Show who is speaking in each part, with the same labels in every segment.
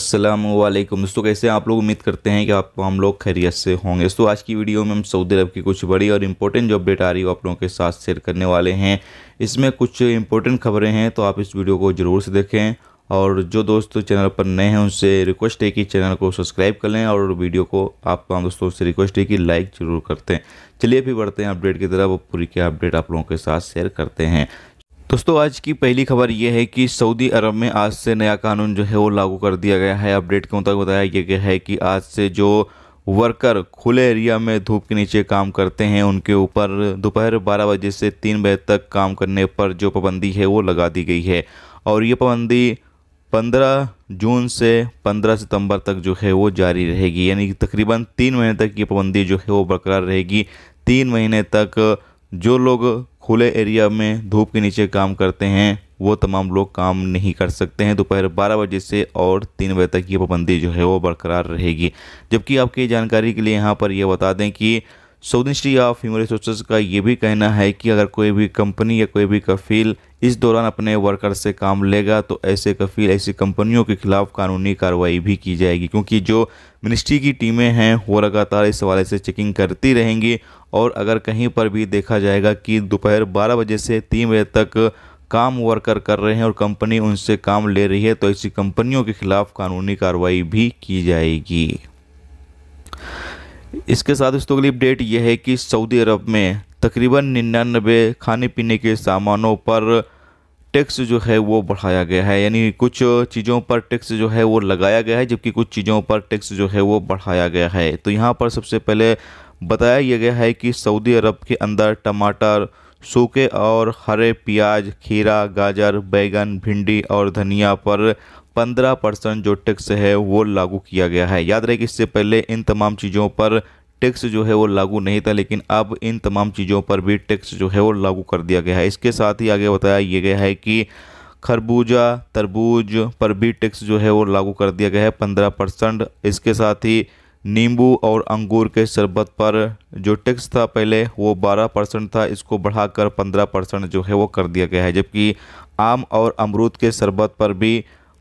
Speaker 1: असलम दोस्तों कैसे आप लोग उम्मीद करते हैं कि आप हम लोग खैरियत से होंगे दोस्तों आज की वीडियो में हम सऊदी अरब की कुछ बड़ी और इंपॉर्टेंट जो अपडेट आ रही वो आप लोगों के साथ शेयर करने वाले हैं इसमें कुछ इंपॉर्टेंट खबरें हैं तो आप इस वीडियो को ज़रूर से देखें और जो दोस्त चैनल पर नए हैं उनसे रिक्वेस्ट है कि चैनल को सब्सक्राइब कर लें और वीडियो को आप तमाम दोस्तों से रिक्वेस्ट है कि लाइक ज़रूर करते हैं चलिए फिर बढ़ते हैं अपडेट की तरफ वो पूरी क्या अपडेट आप लोगों के साथ शेयर करते हैं दोस्तों आज की पहली खबर यह है कि सऊदी अरब में आज से नया कानून जो है वो लागू कर दिया गया है अपडेट के मुताबिक बताया गया है कि आज से जो वर्कर खुले एरिया में धूप के नीचे काम करते हैं उनके ऊपर दोपहर बारह बजे से तीन बजे तक काम करने पर जो पाबंदी है वो लगा दी गई है और ये पाबंदी 15 जून से 15 सितंबर तक जो है वो जारी रहेगी यानी तकरीबन तीन महीने तक ये पाबंदी जो है वो बरकरार रहेगी तीन महीने तक जो लोग खुले एरिया में धूप के नीचे काम करते हैं वो तमाम लोग काम नहीं कर सकते हैं दोपहर बारह बजे से और तीन बजे तक ये पाबंदी जो है वो बरकरार रहेगी जबकि आपकी जानकारी के लिए यहाँ पर यह बता दें कि Saudi institute of human resources का ये भी कहना है कि अगर कोई भी कंपनी या कोई भी कफील इस दौरान अपने वर्कर से काम लेगा तो ऐसे कफील ऐसी कंपनियों के खिलाफ कानूनी कार्रवाई भी की जाएगी क्योंकि जो मिनिस्ट्री की टीमें हैं वो लगातार इस हवाले से चेकिंग करती रहेंगी और अगर कहीं पर भी देखा जाएगा कि दोपहर बारह बजे से तीन बजे तक काम वर्कर कर रहे हैं और कंपनी उनसे काम ले रही है तो ऐसी कंपनियों के खिलाफ कानूनी कार्रवाई भी की जाएगी इसके साथ दोस्तों अगली अपडेट यह है कि सऊदी अरब में तकरीबन निन्यानबे खाने पीने के सामानों पर टैक्स जो है वो बढ़ाया गया है यानी कुछ चीज़ों पर टैक्स जो है वो लगाया गया है जबकि कुछ चीज़ों पर टैक्स जो है वो बढ़ाया गया है तो यहाँ पर सबसे पहले बताया यह गया है कि सऊदी अरब के अंदर टमाटर सूखे और हरे प्याज खीरा गाजर बैगन भिंडी और धनिया पर 15 परसेंट जो टैक्स है वो लागू किया गया है याद रहे कि इससे पहले इन तमाम चीज़ों पर टैक्स जो है वो लागू नहीं था लेकिन अब इन तमाम चीज़ों पर भी टैक्स जो है वो लागू कर दिया गया है इसके साथ ही आगे बताया ये गया है कि खरबूजा तरबूज पर भी टैक्स जो है वो लागू कर दिया गया है पंद्रह परसेंट इसके साथ ही नींबू और अंगूर के शरबत पर जो टैक्स था पहले वो बारह परसेंट था इसको बढ़ाकर पंद्रह परसेंट जो है वो कर दिया गया है जबकि आम और अमरूद के शरबत पर भी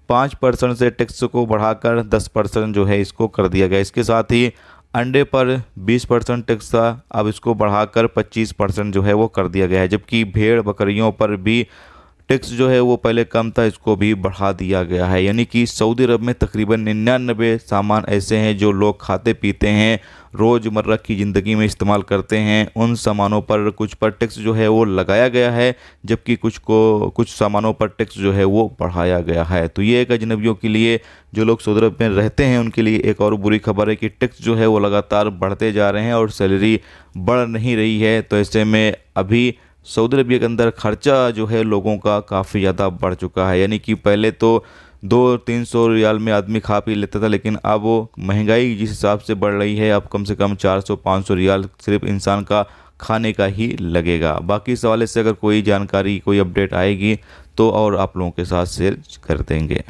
Speaker 1: पाँच परसेंट से टैक्स को बढ़ाकर दस परसेंट जो है इसको कर दिया गया इसके साथ ही अंडे पर 20 परसेंट टैक्स था अब इसको बढ़ाकर 25 परसेंट जो है वो कर दिया गया है जबकि भेड़ बकरियों पर भी टैक्स जो है वो पहले कम था इसको भी बढ़ा दिया गया है यानी कि सऊदी अरब में तकरीबन निन्यानबे सामान ऐसे हैं जो लोग खाते पीते हैं रोज़मर्रा की ज़िंदगी में इस्तेमाल करते हैं उन सामानों पर कुछ पर टैक्स जो है वो लगाया गया है जबकि कुछ को कुछ सामानों पर टैक्स जो है वो बढ़ाया गया है तो ये एक अजनबियों के लिए जो लोग सऊदी अरब में रहते हैं उनके लिए एक और बुरी खबर है कि टैक्स जो है वो लगातार बढ़ते जा रहे हैं और सैलरी बढ़ नहीं रही है तो ऐसे में अभी सऊदी अरबिया के अंदर खर्चा जो है लोगों का काफ़ी ज़्यादा बढ़ चुका है यानी कि पहले तो दो तीन सौ रियाल में आदमी खा पी लेता था लेकिन अब वो महंगाई जिस हिसाब से बढ़ रही है अब कम से कम चार सौ पाँच सौ रियाल सिर्फ इंसान का खाने का ही लगेगा बाकी इस हवाले से अगर कोई जानकारी कोई अपडेट आएगी तो और आप लोगों के साथ शेयर कर देंगे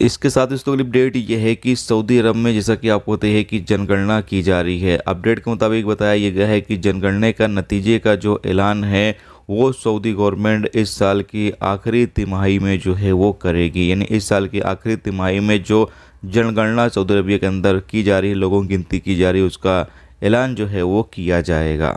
Speaker 1: इसके साथ इस अगली अपडेट ये है कि सऊदी अरब में जैसा कि आपको पता है कि जनगणना की जा रही है अपडेट के मुताबिक बताया गया है कि जनगणना का नतीजे का जो ऐलान है वो सऊदी गवर्नमेंट इस साल की आखिरी तिमाही में जो है वो करेगी यानी इस साल की आखिरी तिमाही में जो जनगणना सऊदी अरबिया के अंदर की जा रही है लोगों की गिनती की जा रही है उसका ऐलान जो है वो किया जाएगा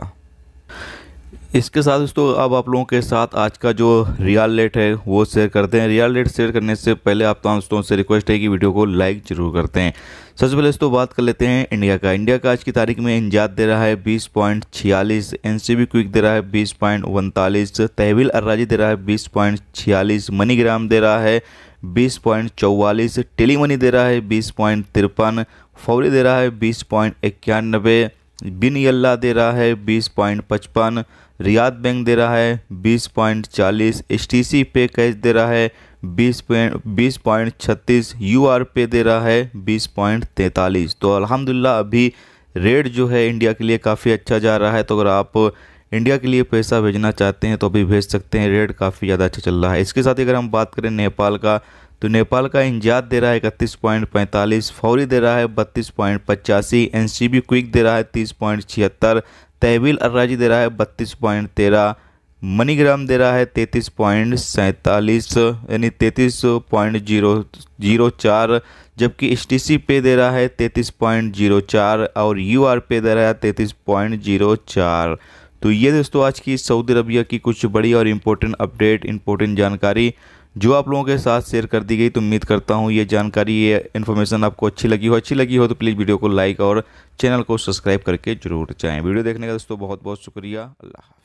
Speaker 1: इसके साथ दोस्तों अब आप लोगों के साथ आज का जो रियल रेट है वो शेयर करते हैं रियल रेट शेयर करने से पहले आप तमाम दोस्तों से रिक्वेस्ट है कि वीडियो को लाइक जरूर करते हैं सबसे पहले दोस्तों बात कर लेते हैं इंडिया का इंडिया का आज की तारीख में इंजात दे रहा है बीस पॉइंट छियालीस एन क्विक दे रहा है बीस पॉइंट उनतालीस तहवील अर्राजी दे रहा है बीस पॉइंट छियालीस मनीग्राम दे रहा है बीस पॉइंट चौवालीस टेली मनी दे रहा है बीस पॉइंट तिरपन फौरी दे रहा है बीस पॉइंट इक्यानबे बिन यल्ला दे रहा है बीस पॉइंट पचपन रियाद बैंक दे रहा है बीस पॉइंट चालीस एस टी सी पे कैश दे रहा है बीस पॉइंट बीस पॉइंट छत्तीस यू आर पे दे रहा है बीस पॉइंट तैंतालीस तो अलहमदिल्ला अभी रेट जो है इंडिया के लिए काफ़ी अच्छा जा रहा है तो अगर आप इंडिया के लिए पैसा भेजना चाहते हैं तो अभी भेज सकते हैं रेट काफ़ी ज़्यादा अच्छा चल रहा है इसके साथ ही अगर हम बात करें नेपाल का तो नेपाल का इंजाद दे रहा है इकतीस पॉइंट पैंतालीस फौरी दे रहा है बत्तीस पॉइंट पचासी एन सी बी क्विक दे रहा है तीस पॉइंट छिहत्तर तहवील अर्राजी दे रहा है बत्तीस पॉइंट तेरह मनीग्राम दे रहा है तैंतीस पॉइंट सैंतालीस यानी तैंतीस पॉइंट जीरो जीरो चार जबकि एस टी सी पे दे रहा है तैंतीस पॉइंट जीरो चार और यू आर पे दे रहा है तैंतीस पॉइंट जीरो चार तो ये दोस्तों आज की सऊदी अरबिया की कुछ बड़ी और इम्पोर्टेंट अपडेट इम्पोर्टेंट जानकारी जो आप लोगों के साथ शेयर कर दी गई तो उम्मीद करता हूँ ये जानकारी ये इन्फॉर्मेशन आपको अच्छी लगी हो अच्छी लगी हो तो प्लीज़ वीडियो को लाइक और चैनल को सब्सक्राइब करके जरूर जाएँ वीडियो देखने का दोस्तों बहुत बहुत शुक्रिया अल्लाह